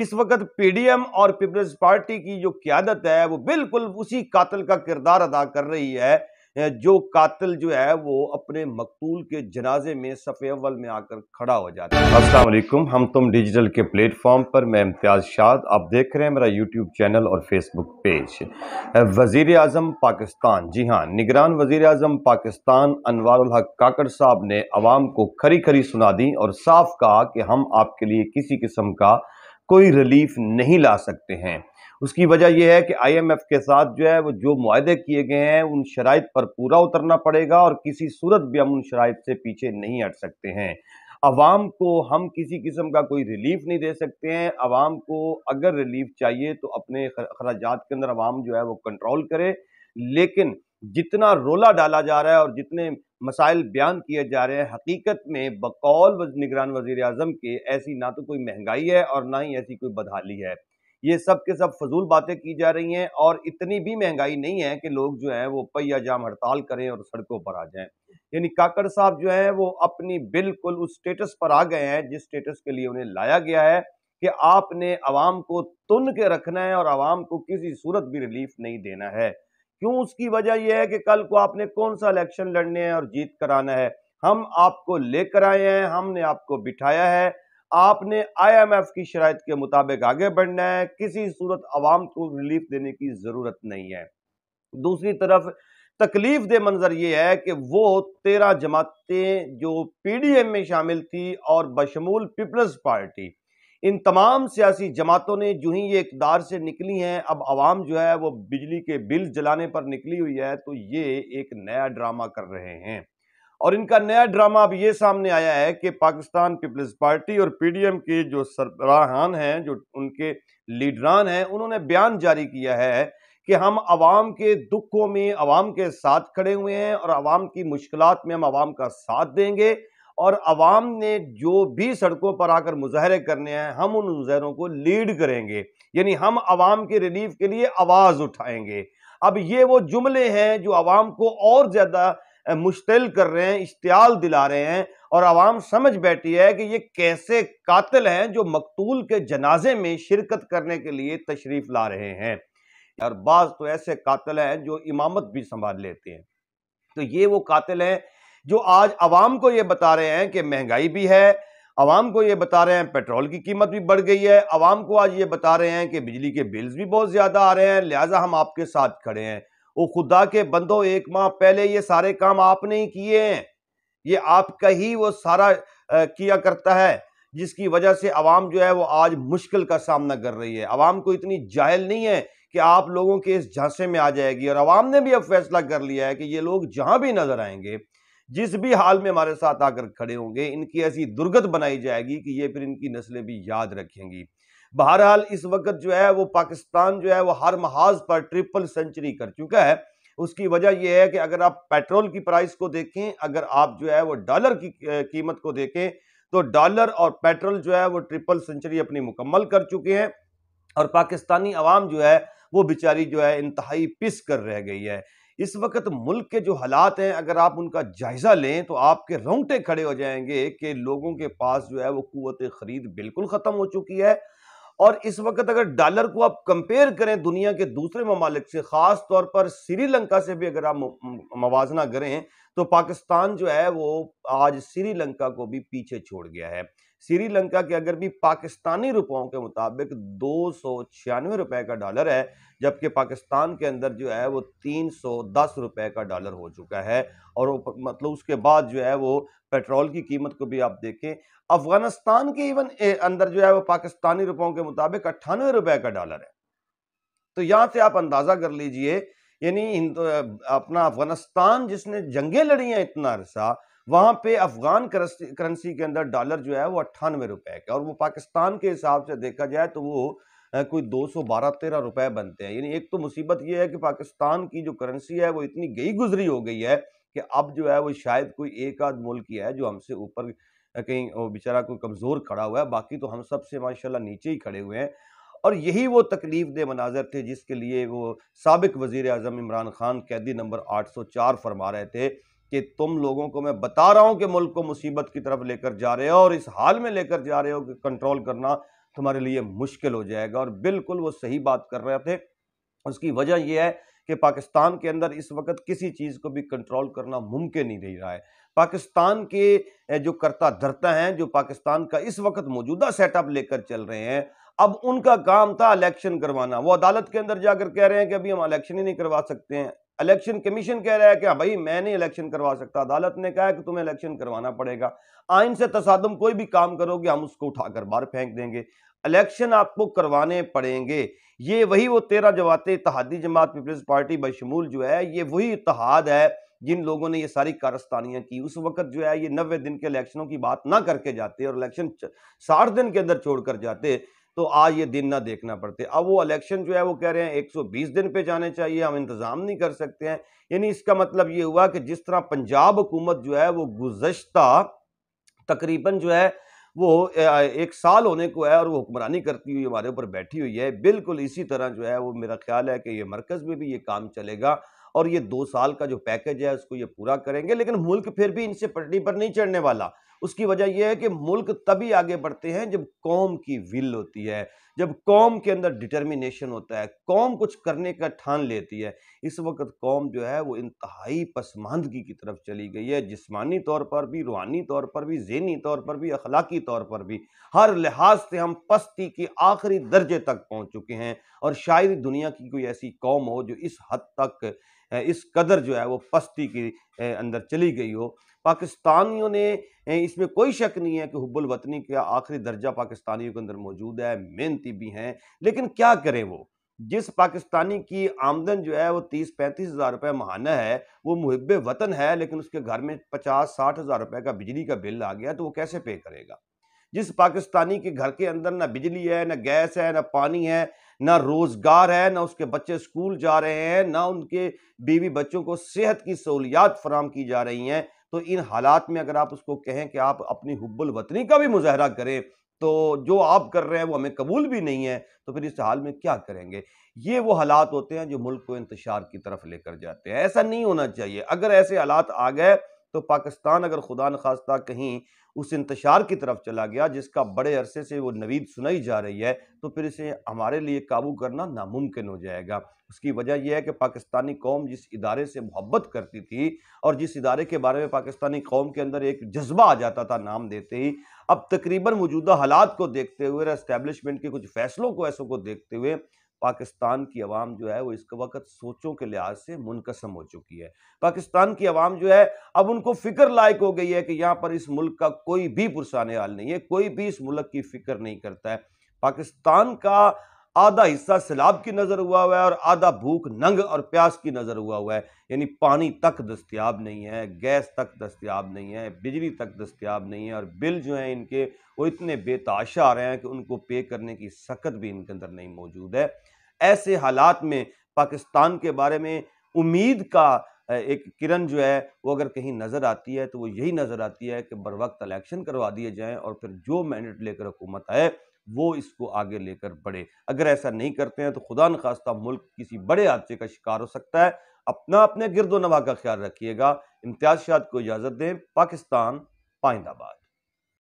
इस वक्त पीडीएम और पीपल्स पार्टी की जो क्यादत है वो बिल्कुल उसी कातल का किरदार अदा कर रही है जो कातल जो है वो अपने मकतूल के जनाजे में सफ़े अव्वल में आकर खड़ा हो जाता है अस्सलाम वालेकुम हम तुम डिजिटल के प्लेटफॉर्म पर मैं इम्तियाज़ शाद आप देख रहे हैं मेरा यूट्यूब चैनल और फेसबुक पेज वजीर अजम पाकिस्तान जी हाँ निगरान वजीर अजम पाकिस्तान अनवर हक काकड़ साहब ने आवाम को खरी खरी सुना दी और साफ कहा कि हम आपके लिए किसी किस्म का कोई रिलीफ नहीं ला सकते हैं उसकी वजह यह है कि आईएमएफ के साथ जो है वो जो माहे किए गए हैं उन शराइ पर पूरा उतरना पड़ेगा और किसी सूरत भी हम उन शराइ से पीछे नहीं हट सकते हैं आवाम को हम किसी किस्म का कोई रिलीफ नहीं दे सकते हैं आवाम को अगर रिलीफ चाहिए तो अपने अखराज के अंदर आवाम जो है वो कंट्रोल करे लेकिन जितना रोला डाला जा रहा है और जितने मसाइल बयान किए जा रहे हैं हकीकत में बकौल निगरान वजीर अजम के ऐसी ना तो कोई महंगाई है और ना ही ऐसी कोई बदहाली है ये सब के सब फजूल बातें की जा रही हैं और इतनी भी महंगाई नहीं है कि लोग जो हैं वो पहिया जाम हड़ताल करें और सड़कों पर आ जाएं यानी काकड़ साहब जो हैं वो अपनी बिल्कुल उस स्टेटस पर आ गए हैं जिस स्टेटस के लिए उन्हें लाया गया है कि आपने आवाम को तुन के रखना है और आवाम को किसी सूरत भी रिलीफ नहीं देना है क्यों उसकी वजह यह है कि कल को आपने कौन सा इलेक्शन लड़ने हैं और जीत कराना है हम आपको लेकर आए हैं हमने आपको बिठाया है आपने आईएमएफ की शरात के मुताबिक आगे बढ़ना है किसी सूरत आवाम को रिलीफ देने की ज़रूरत नहीं है दूसरी तरफ तकलीफ दे मंजर ये है कि वो तेरह जमातें जो पीडीएम में शामिल थी और बशमूल पीपल्स पार्टी इन तमाम सियासी जमातों ने जो ही ये इकदार से निकली हैं अब आवाम जो है वो बिजली के बिल जलाने पर निकली हुई है तो ये एक नया ड्रामा कर रहे हैं और इनका नया ड्रामा अब ये सामने आया है कि पाकिस्तान पीपल्स पार्टी और पीडीएम के जो सरबराहान हैं जो उनके लीडरान हैं उन्होंने बयान जारी किया है कि हम आवाम के दुखों में आवाम के साथ खड़े हुए हैं और आवाम की मुश्किल में हम आवाम का साथ देंगे और आवाम ने जो भी सड़कों पर आकर मुजाहरे करने हैं हम उन मुजाहरों को लीड करेंगे यानी हम आवाम के रिलीफ के लिए आवाज़ उठाएंगे अब ये वो जुमले हैं जो आवाम को और ज़्यादा मुश्तल कर रहे हैं इश्तियाल दिला रहे हैं और आवाम समझ बैठी है कि ये कैसे कातिल हैं जो मकतूल के जनाजे में शिरकत करने के लिए तशरीफ़ ला रहे हैं और बाज़ तो ऐसे कातिल हैं जो इमामत भी संभाल लेते हैं तो ये वो कातिल हैं जो आज आवाम को ये बता रहे हैं कि महंगाई भी है आवाम को ये बता रहे हैं पेट्रोल की कीमत भी बढ़ गई है आवाम को आज ये बता रहे हैं कि बिजली के बिल्स भी बहुत ज़्यादा आ रहे हैं लिहाजा हम आपके साथ खड़े हैं वो खुदा के बंदो एक माह पहले ये सारे काम आपने ही किए हैं ये आपका ही वो सारा आ, किया करता है जिसकी वजह से आवाम जो है वो आज मुश्किल का सामना कर रही है आवाम को इतनी जाहल नहीं है कि आप लोगों के इस झांसे में आ जाएगी और आवाम ने भी अब फैसला कर लिया है कि ये लोग जहाँ भी नज़र आएंगे जिस भी हाल में हमारे साथ आकर खड़े होंगे इनकी ऐसी दुर्गत बनाई जाएगी कि ये फिर इनकी नस्लें भी याद रखेंगी बहरहाल इस वक्त जो है वो पाकिस्तान जो है वो हर महाज पर ट्रिपल सेंचुरी कर चुका है उसकी वजह यह है कि अगर आप पेट्रोल की प्राइस को देखें अगर आप जो है वो डॉलर की कीमत को देखें तो डॉलर और पेट्रोल जो है वो ट्रिपल सेंचुरी अपनी मुकम्मल कर चुके हैं और पाकिस्तानी आवाम जो है वो बेचारी जो है इंतहाई पिस कर रह गई है इस वक्त मुल्क के जो हालात हैं अगर आप उनका जायज़ा लें तो आपके रोंगटे खड़े हो जाएंगे कि लोगों के पास जो है वो कुत ख़रीद बिल्कुल ख़त्म हो चुकी है और इस वक्त अगर डॉलर को आप कंपेयर करें दुनिया के दूसरे ममालिक से ख़ास तौर पर श्रीलंका से भी अगर आप मवाजना करें तो पाकिस्तान जो है वो आज श्रीलंका को भी पीछे छोड़ गया है श्रीलंका के अगर भी पाकिस्तानी रुपयों के मुताबिक दो सौ छियानवे रुपए का डॉलर है जबकि पाकिस्तान के अंदर जो है वो तीन सौ दस रुपए का डॉलर हो चुका है और मतलब उसके बाद जो है वो पेट्रोल की कीमत को भी आप देखें अफगानिस्तान के इवन अंदर जो है वो पाकिस्तानी रुपयों के मुताबिक अट्ठानवे रुपए का डॉलर है तो यहाँ से आप अंदाज़ा कर लीजिए यानी अपना अफगानिस्तान जिसने जंगे लड़ी हैं इतना अरसा वहाँ पे अफगान करेंसी के अंदर डॉलर जो है वो अट्ठानवे रुपए के और वो पाकिस्तान के हिसाब से देखा जाए तो वो कोई दो सौ बारह तेरह रुपए बनते हैं यानी एक तो मुसीबत ये है कि पाकिस्तान की जो करेंसी है वो इतनी गई गुजरी हो गई है कि अब जो है वो शायद कोई एक आध मुल्क ही है जो हमसे ऊपर कहीं बेचारा कोई कमज़ोर खड़ा हुआ है बाकी तो हम सबसे माशा नीचे ही खड़े हुए हैं और यही वो तकलीफ दे मनाजर थे जिसके लिए वो सबक वज़ी अजम इमरान खान कैदी नंबर आठ सौ चार फरमा रहे थे कि तुम लोगों को मैं बता रहा हूं कि मुल्क को मुसीबत की तरफ लेकर जा रहे हो और इस हाल में लेकर जा रहे हो कि कंट्रोल करना तुम्हारे लिए मुश्किल हो जाएगा और बिल्कुल वो सही बात कर रहे थे उसकी वजह यह है कि पाकिस्तान के अंदर इस वक्त किसी चीज़ को भी कंट्रोल करना मुमकिन नहीं नहीं रहा है पाकिस्तान के जो करता धरता हैं जो पाकिस्तान का इस वक्त मौजूदा सेटअप लेकर चल रहे हैं अब उनका काम था इलेक्शन करवाना वो अदालत के अंदर जाकर कह रहे हैं कि अभी हम इलेक्शन ही नहीं करवा सकते हैं इलेक्शन कमीशन कह रहा है कि हाँ भाई मैं नहीं इलेक्शन करवा सकता अदालत ने कहा कि तुम्हें इलेक्शन करवाना पड़ेगा आइन हाँ, से तसादम कोई भी काम करोगे हम उसको उठाकर बाहर फेंक देंगे इलेक्शन आपको करवाने पड़ेंगे ये वही वो तेरह जवाते इतिहादी जमात पीपल्स पार्टी बशमूल जो है ये वही इतिहाद है जिन लोगों ने ये सारी कारस्तानियाँ की उस वक्त जो है ये नबे दिन के इलेक्शनों की बात ना करके जाते और इलेक्शन साठ दिन के अंदर छोड़ कर जाते तो आज ये दिन ना देखना पड़ते अब वो इलेक्शन जो है वो कह रहे हैं 120 दिन पे जाने चाहिए हम इंतज़ाम नहीं कर सकते हैं यानी इसका मतलब ये हुआ कि जिस तरह पंजाब हुकूमत जो है वो गुजशत तकरीबन जो है वो एक साल होने को है और वो हुक्मरानी करती हुई हमारे ऊपर बैठी हुई है बिल्कुल इसी तरह जो है वो मेरा ख्याल है कि ये मरकज़ में भी ये काम चलेगा और ये दो साल का जो पैकेज है उसको ये पूरा करेंगे लेकिन मुल्क फिर भी इनसे पटनी पर नहीं चढ़ने वाला उसकी वजह यह है कि मुल्क तभी आगे बढ़ते हैं जब कौम की विल होती है जब कौम के अंदर डिटर्मिनेशन होता है कौम कुछ करने का ठान लेती है इस वक्त कौम जो है वो इंतहाई पसमानदगी की तरफ चली गई है जिस्मानी तौर पर भी रूहानी तौर पर भी जहनी तौर पर भी अखलाकी तौर पर भी हर लिहाज से हम पस्ती के आखिरी दर्जे तक पहुँच चुके हैं और शायद दुनिया की कोई ऐसी कौम हो जो इस हद तक इस कदर जो है वो पस्ती के अंदर चली गई हो पाकिस्तानियों ने इसमें कोई शक नहीं है कि हब्बुल वतनी का आखिरी दर्जा पाकिस्तानियों के अंदर मौजूद है मेहनती भी हैं लेकिन क्या करें वो जिस पाकिस्तानी की आमदन जो है वो तीस पैंतीस हज़ार रुपये महाना है वो मुहब वतन है लेकिन उसके घर में पचास साठ हज़ार रुपये का बिजली का बिल आ गया तो वो कैसे पे करेगा जिस पाकिस्तानी के घर के अंदर ना बिजली है ना गैस है ना पानी है ना रोज़गार है ना उसके बच्चे स्कूल जा रहे हैं ना उनके बीवी बच्चों को सेहत की सहूलियात फराम की जा रही हैं तो इन हालात में अगर आप उसको कहें कि आप अपनी हुब्बुल वतनी का भी मुजाहरा करें तो जो आप कर रहे हैं वो हमें कबूल भी नहीं है तो फिर इस हाल में क्या करेंगे ये वो हालात होते हैं जो मुल्क को इंतशार की तरफ लेकर जाते हैं ऐसा नहीं होना चाहिए अगर ऐसे हालात आ गए तो पाकिस्तान अगर खुदा न खास्ता कहीं उस इंतशार की तरफ चला गया जिसका बड़े अरसे से वो नवीद सुनाई जा रही है तो फिर इसे हमारे लिए काबू करना नामुमकिन हो जाएगा उसकी वजह यह है कि पाकिस्तानी कौम जिस इदारे से मोहब्बत करती थी और जिस इदारे के बारे में पाकिस्तानी कौम के अंदर एक जज्बा आ जाता था नाम देते ही अब तकरीबन मौजूदा हालात को देखते हुए और इस्टेबलिशमेंट के कुछ फैसलों को ऐसों को देखते हुए पाकिस्तान की आवाम जो है वो इस वक्त सोचों के लिहाज से मुनकसम हो चुकी है पाकिस्तान की आवाम जो है अब उनको फिक्र लायक हो गई है कि यहाँ पर इस मुल्क का कोई भी पुरसान हाल नहीं है कोई भी इस मुल्क की फिक्र नहीं करता है पाकिस्तान का आधा हिस्सा सैलाब की नज़र हुआ हुआ है और आधा भूख नंग और प्यास की नज़र हुआ हुआ है यानी पानी तक दस्तियाब नहीं है गैस तक दस्तियाब नहीं है बिजली तक दस्तियाब नहीं है और बिल जो हैं इनके वो इतने बेताशा आ रहे हैं कि उनको पे करने की सकत भी इनके अंदर नहीं मौजूद है ऐसे हालात में पाकिस्तान के बारे में उम्मीद का एक किरण जो है वो अगर कहीं नज़र आती है तो वो यही नज़र आती है कि बर वक्त इलेक्शन करवा दिए जाएँ और फिर जो मैंडेट लेकर हुकूमत आए वो इसको आगे लेकर बढ़े अगर ऐसा नहीं करते हैं तो खुदा न खास्ता मुल्क किसी बड़े हादसे का शिकार हो सकता है अपना अपने गिरदो नवा का ख्याल रखिएगा इम्तियाज शाद को इजाज़त दें पाकिस्तान पाइंदाबाद